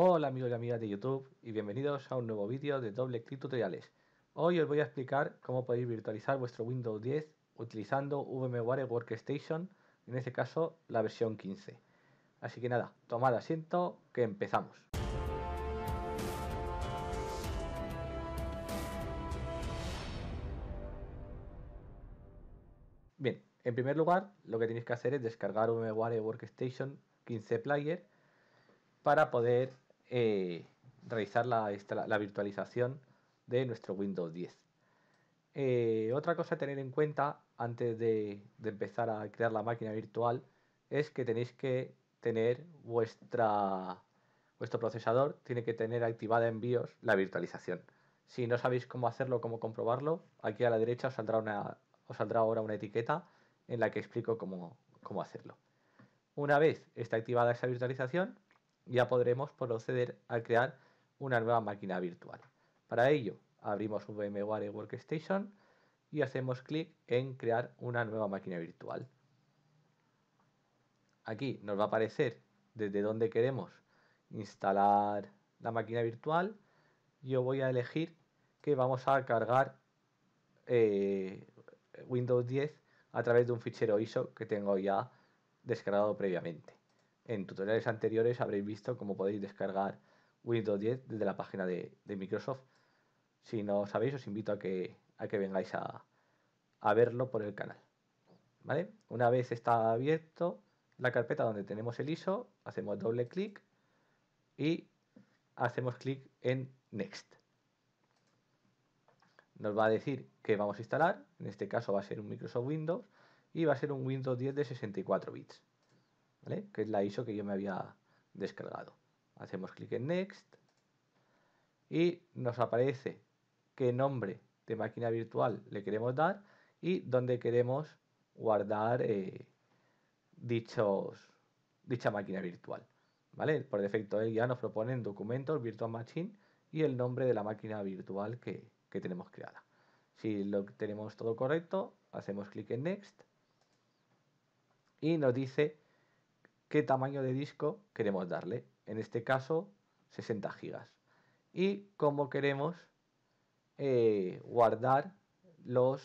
Hola amigos y amigas de YouTube y bienvenidos a un nuevo vídeo de doble clic tutoriales. Hoy os voy a explicar cómo podéis virtualizar vuestro Windows 10 utilizando VMware Workstation, en este caso la versión 15. Así que nada, tomad asiento que empezamos. Bien, en primer lugar lo que tenéis que hacer es descargar VMware Workstation 15 Player para poder eh, realizar la, virtualización de nuestro Windows 10. Eh, otra cosa a tener en cuenta antes de, empezar a crear la máquina virtual es que tenéis que tener vuestra, vuestro procesador, tiene que tener activada en BIOS la virtualización. Si no sabéis cómo hacerlo, cómo comprobarlo, aquí a la derecha os saldrá, una, saldrá ahora una etiqueta en la que explico cómo hacerlo. Una vez está activada esa virtualización, ya podremos proceder a crear una nueva máquina virtual. Para ello, abrimos VMware Workstation y hacemos clic en crear una nueva máquina virtual. Aquí nos va a aparecer desde dónde queremos instalar la máquina virtual. Yo voy a elegir que vamos a cargar eh, Windows 10 a través de un fichero ISO que tengo ya descargado previamente. En tutoriales anteriores habréis visto cómo podéis descargar Windows 10 desde la página de, Microsoft. Si no sabéis, os invito a que, a que vengáis a, verlo por el canal. ¿Vale? Una vez está abierto la carpeta donde tenemos el ISO, hacemos doble clic y hacemos clic en Next. Nos va a decir que vamos a instalar, en este caso va a ser un Microsoft Windows y va a ser un Windows 10 de 64 bits que es la ISO que yo me había descargado. Hacemos clic en Next y nos aparece qué nombre de máquina virtual le queremos dar y dónde queremos guardar eh, dicha máquina virtual. ¿vale? Por defecto él ya nos propone documentos Virtual Machine y el nombre de la máquina virtual que, que tenemos creada. Si lo tenemos todo correcto, hacemos clic en Next y nos dice qué tamaño de disco queremos darle. En este caso, 60 GB. Y cómo queremos eh, guardar los,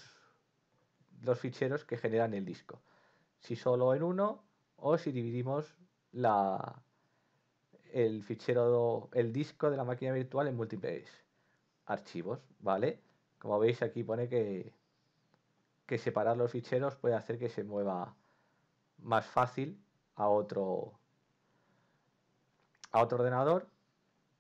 los ficheros que generan el disco. Si solo en uno o si dividimos la, el fichero, el disco de la máquina virtual en múltiples archivos, ¿vale? Como veis aquí pone que, que separar los ficheros puede hacer que se mueva más fácil a otro, a otro ordenador,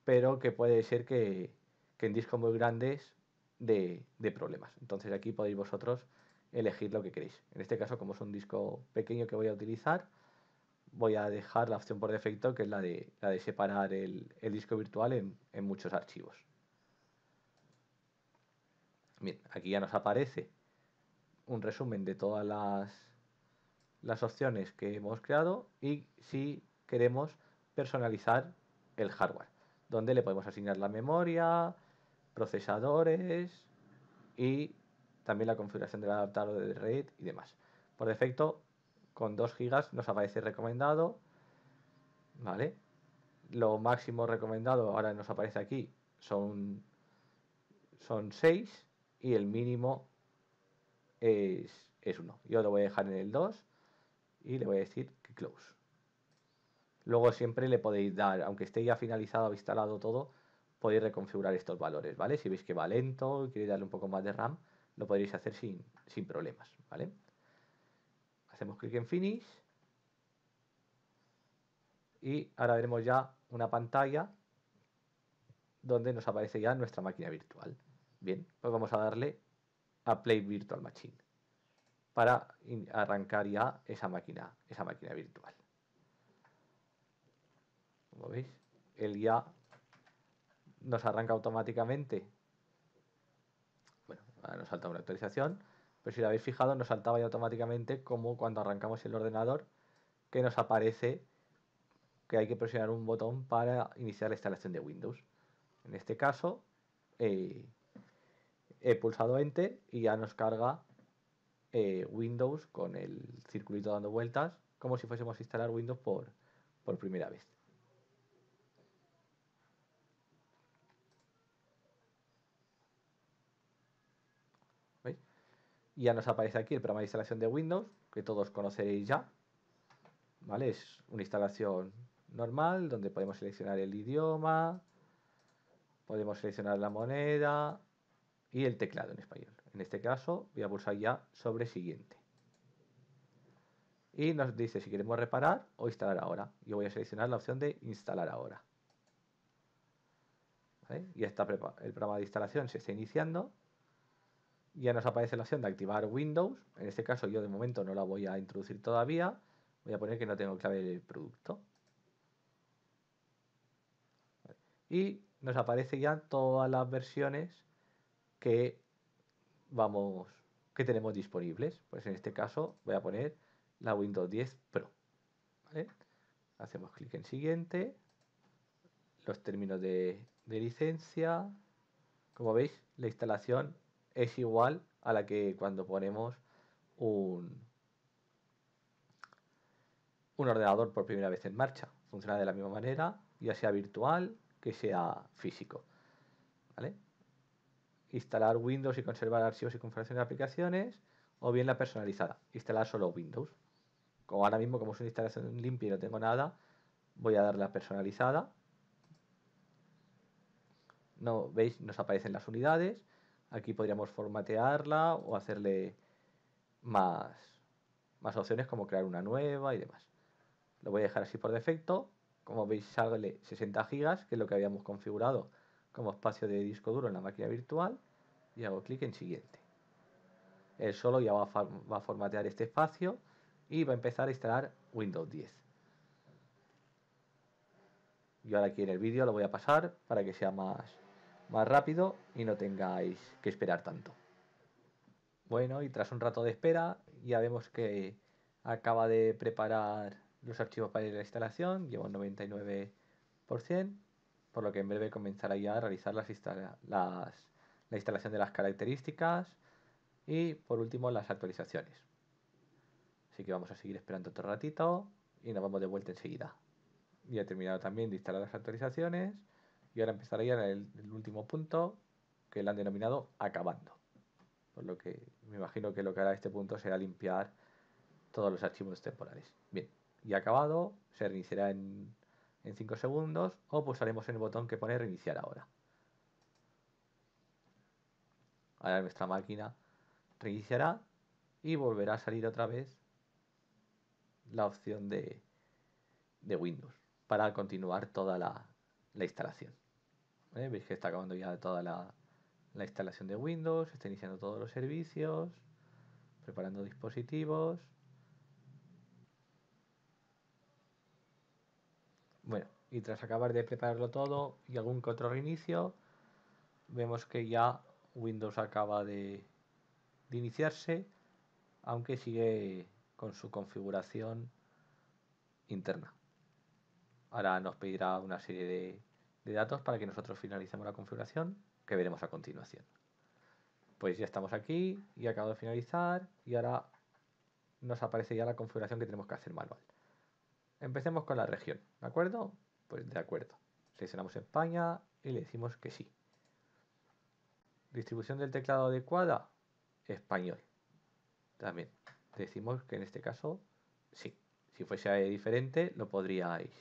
pero que puede ser que, en discos muy grandes de, problemas. Entonces aquí podéis vosotros elegir lo que queréis. En este caso, como es un disco pequeño que voy a utilizar, voy a dejar la opción por defecto, que es la de, la de separar el, disco virtual en, en muchos archivos. Bien, aquí ya nos aparece un resumen de todas las las opciones que hemos creado y si queremos personalizar el hardware, donde le podemos asignar la memoria, procesadores y también la configuración del adaptador de red y demás. Por defecto, con 2 GB nos aparece recomendado, ¿vale? Lo máximo recomendado ahora nos aparece aquí son, son 6 y el mínimo es, es 1. Yo lo voy a dejar en el 2 y le voy a decir que close. Luego siempre le podéis dar, aunque esté ya finalizado, instalado todo, podéis reconfigurar estos valores, ¿vale? Si veis que va lento y queréis darle un poco más de RAM, lo podréis hacer sin, sin problemas, ¿vale? Hacemos clic en Finish. Y ahora veremos ya una pantalla donde nos aparece ya nuestra máquina virtual. Bien, pues vamos a darle a Play Virtual Machine para arrancar ya esa máquina, esa máquina virtual. Como veis, el ya nos arranca automáticamente. Bueno, ahora nos salta una actualización, pero si la habéis fijado, nos saltaba ya automáticamente como cuando arrancamos el ordenador, que nos aparece que hay que presionar un botón para iniciar la instalación de Windows. En este caso, eh, he pulsado Enter y ya nos carga eh, Windows con el circulito dando vueltas, como si fuésemos a instalar Windows por, por primera vez. ya nos aparece aquí el programa de instalación de Windows, que todos conoceréis ya. ¿Vale? Es una instalación normal donde podemos seleccionar el idioma, podemos seleccionar la moneda y el teclado en español. En este caso voy a pulsar ya sobre siguiente. Y nos dice si queremos reparar o instalar ahora. Yo voy a seleccionar la opción de instalar ahora. Y Ya está el programa de instalación, se está iniciando. Ya nos aparece la opción de activar Windows. En este caso yo de momento no la voy a introducir todavía. Voy a poner que no tengo clave del producto. Y nos aparece ya todas las versiones que vamos, que tenemos disponibles? Pues en este caso voy a poner la Windows 10 Pro. Hacemos clic en siguiente, los términos de, licencia. Como veis, la instalación es igual a la que cuando ponemos un, un ordenador por primera vez en marcha. Funciona de la misma manera, ya sea virtual que sea físico instalar Windows y conservar archivos y configuraciones de aplicaciones, o bien la personalizada, instalar solo Windows. Como ahora mismo, como es una instalación limpia y no tengo nada, voy a dar la personalizada. No, ¿Veis? Nos aparecen las unidades. Aquí podríamos formatearla o hacerle más, más opciones como crear una nueva y demás. Lo voy a dejar así por defecto. Como veis sale 60 GB, que es lo que habíamos configurado como espacio de disco duro en la máquina virtual y hago clic en siguiente. Él solo ya va a, formatear este espacio y va a empezar a instalar Windows 10. Yo ahora aquí en el vídeo lo voy a pasar para que sea más, rápido y no tengáis que esperar tanto. Bueno, y tras un rato de espera ya vemos que acaba de preparar los archivos para la instalación, lleva 99%, por lo que en breve comenzará ya a realizar la instalación de las características y por último las actualizaciones. Así que vamos a seguir esperando otro ratito y nos vamos de vuelta enseguida. Ya he terminado también de instalar las actualizaciones y ahora empezaré ya el, último punto que le han denominado acabando. Por lo que me imagino que lo que hará este punto será limpiar todos los archivos temporales. Bien, y acabado se reiniciará en en 5 segundos o pulsaremos en el botón que pone reiniciar ahora. Ahora nuestra máquina reiniciará y volverá a salir otra vez la opción de, Windows para continuar toda la, instalación. ¿Eh? Veis que está acabando ya toda la, la instalación de Windows, está iniciando todos los servicios, preparando dispositivos. y tras acabar de prepararlo todo y algún que otro reinicio, vemos que ya Windows acaba de, iniciarse, aunque sigue con su configuración interna. Ahora nos pedirá una serie de, de datos para que nosotros finalicemos la configuración que veremos a continuación. Pues ya estamos aquí y acabo de finalizar y ahora nos aparece ya la configuración que tenemos que hacer manual. Empecemos con la región, ¿de acuerdo? Pues de acuerdo. Seleccionamos España y le decimos que sí. Distribución del teclado adecuada, español. También decimos que en este caso sí. Si fuese e diferente, lo podríais,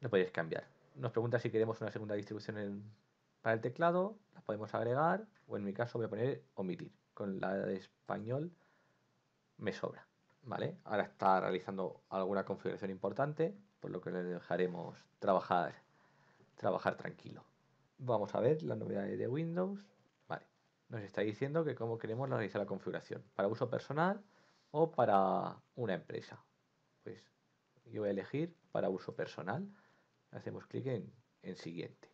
lo podéis cambiar. Nos pregunta si queremos una segunda distribución para el teclado, La podemos agregar, o en mi caso voy a poner omitir. Con la de español me sobra. ¿Vale? Ahora está realizando alguna configuración importante por lo que le dejaremos trabajar, trabajar tranquilo. Vamos a ver las novedades de Windows. Vale, nos está diciendo que cómo queremos realizar la configuración, para uso personal o para una empresa. Pues yo voy a elegir para uso personal. Hacemos clic en, en siguiente.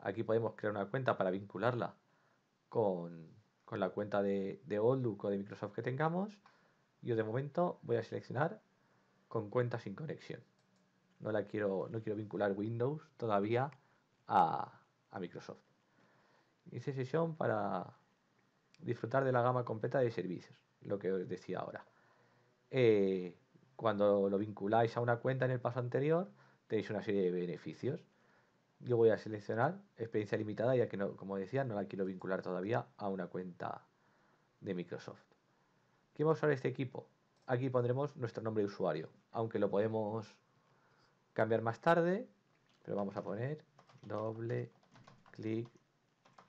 Aquí podemos crear una cuenta para vincularla con, con la cuenta de, de Outlook o de Microsoft que tengamos. Yo de momento voy a seleccionar con cuenta sin conexión. No, la quiero, no quiero vincular Windows todavía a, Microsoft. Hice sesión para disfrutar de la gama completa de servicios, lo que os decía ahora. Eh, cuando lo vinculáis a una cuenta en el paso anterior, tenéis una serie de beneficios yo voy a seleccionar experiencia limitada ya que, no, como decía, no la quiero vincular todavía a una cuenta de Microsoft. ¿Qué vamos a usar este equipo? Aquí pondremos nuestro nombre de usuario, aunque lo podemos cambiar más tarde, pero vamos a poner doble clic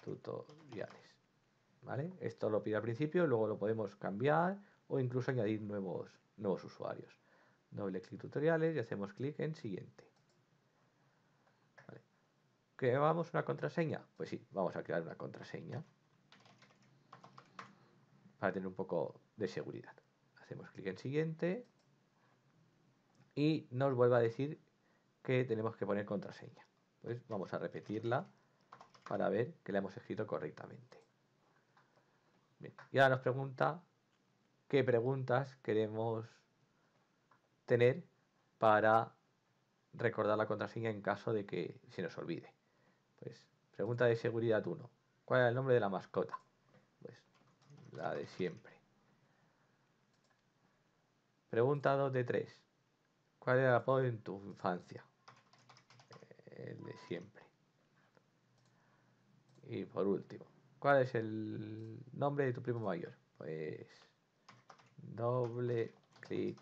tutoriales. ¿Vale? Esto lo pide al principio, luego lo podemos cambiar o incluso añadir nuevos, nuevos usuarios. Doble clic tutoriales y hacemos clic en siguiente. ¿Creamos una contraseña? Pues sí, vamos a crear una contraseña para tener un poco de seguridad. Hacemos clic en siguiente y nos vuelve a decir que tenemos que poner contraseña. Pues vamos a repetirla para ver que la hemos escrito correctamente. y ahora nos pregunta qué preguntas queremos tener para recordar la contraseña en caso de que se nos olvide. Pues, pregunta de seguridad 1. ¿Cuál es el nombre de la mascota? Pues, la de siempre. Pregunta 2 de 3. ¿Cuál era el apodo en tu infancia? El de siempre. Y por último, ¿cuál es el nombre de tu primo mayor? Pues doble clic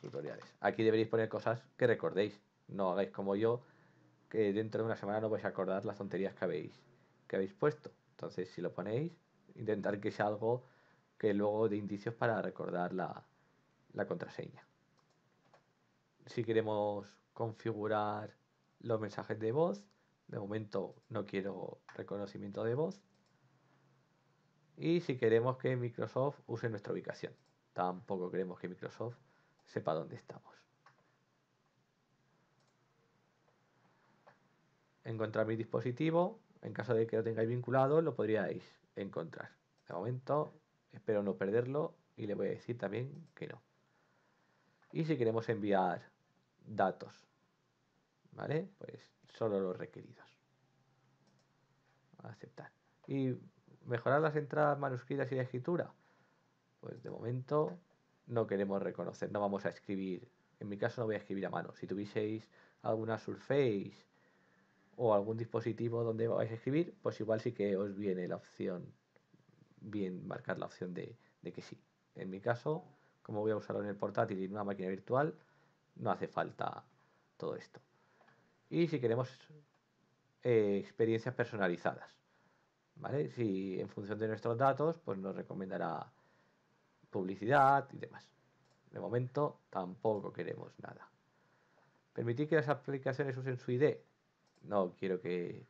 tutoriales. Aquí deberéis poner cosas que recordéis. No hagáis como yo, dentro de una semana no vais a acordar las tonterías que habéis, que habéis puesto. Entonces, si lo ponéis, intentar que sea algo que luego dé indicios para recordar la contraseña. Si queremos configurar los mensajes de voz, de momento no quiero reconocimiento de voz. Y si queremos que Microsoft use nuestra ubicación, tampoco queremos que Microsoft sepa dónde estamos. encontrar mi dispositivo. En caso de que lo tengáis vinculado, lo podríais encontrar. De momento, espero no perderlo y le voy a decir también que no. Y si queremos enviar datos, ¿vale? Pues solo los requeridos. Aceptar. Y mejorar las entradas manuscritas y la escritura. Pues de momento no queremos reconocer, no vamos a escribir. En mi caso no voy a escribir a mano. Si tuvieseis alguna Surface o algún dispositivo donde vais a escribir, pues igual sí que os viene la opción, bien marcar la opción de, que sí. En mi caso, como voy a usarlo en el portátil y en una máquina virtual, no hace falta todo esto. Y si queremos eh, experiencias personalizadas, ¿vale? Si en función de nuestros datos, pues nos recomendará publicidad y demás. De momento tampoco queremos nada. Permitir que las aplicaciones usen su ID no quiero que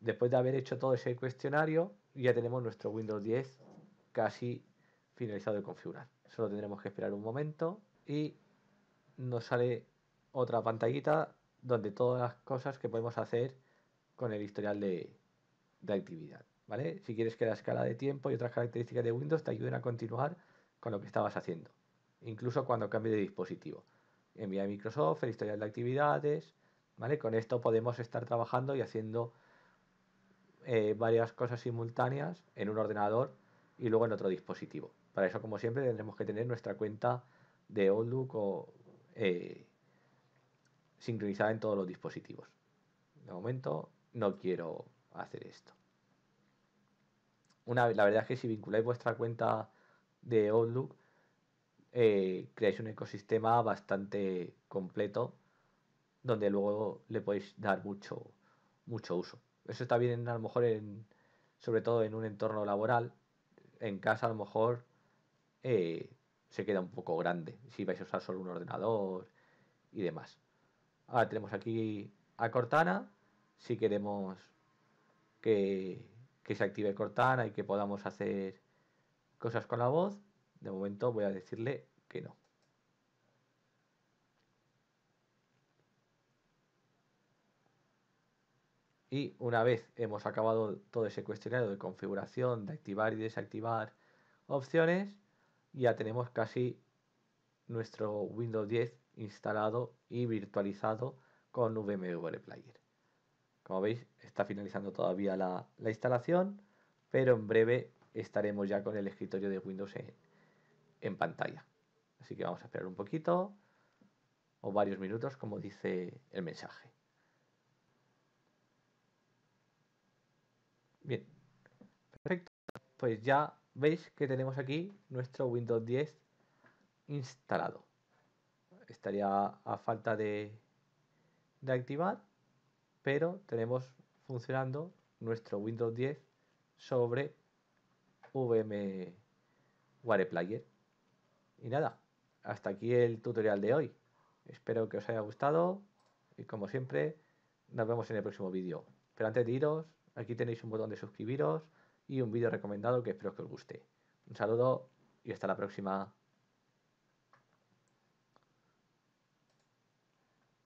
después de haber hecho todo ese cuestionario, ya tenemos nuestro Windows 10 casi finalizado de configurar. Solo tendremos que esperar un momento y nos sale otra pantallita donde todas las cosas que podemos hacer con el historial de, actividad. ¿vale? Si quieres que la escala de tiempo y otras características de Windows te ayuden a continuar con lo que estabas haciendo, incluso cuando cambie de dispositivo envía a Microsoft, el historial de actividades, ¿vale? Con esto podemos estar trabajando y haciendo eh, varias cosas simultáneas en un ordenador y luego en otro dispositivo. Para eso, como siempre, tendremos que tener nuestra cuenta de Outlook eh, sincronizada en todos los dispositivos. De momento no quiero hacer esto. la verdad es que si vinculáis vuestra cuenta de Outlook, eh, creáis un ecosistema bastante completo donde luego le podéis dar mucho, mucho uso. Eso está bien a lo mejor en, sobre todo en un entorno laboral. En casa a lo mejor eh, se queda un poco grande si vais a usar solo un ordenador y demás. Ahora tenemos aquí a Cortana. Si queremos que, que se active Cortana y que podamos hacer cosas con la voz, de momento voy a decirle que no. Y una vez hemos acabado todo ese cuestionario de configuración, de activar y desactivar opciones, ya tenemos casi nuestro Windows 10 instalado y virtualizado con VMware Player. Como veis, está finalizando todavía la, la instalación, pero en breve estaremos ya con el escritorio de Windows en, en pantalla. Así que vamos a esperar un poquito o varios minutos, como dice el mensaje. Bien, perfecto. Pues ya veis que tenemos aquí nuestro Windows 10 instalado. Estaría a falta de, de activar, pero tenemos funcionando nuestro Windows 10 sobre vmware Player. Y nada, hasta aquí el tutorial de hoy. Espero que os haya gustado y como siempre, nos vemos en el próximo vídeo. Pero antes de iros, aquí tenéis un botón de suscribiros y un vídeo recomendado que espero que os guste. Un saludo y hasta la próxima.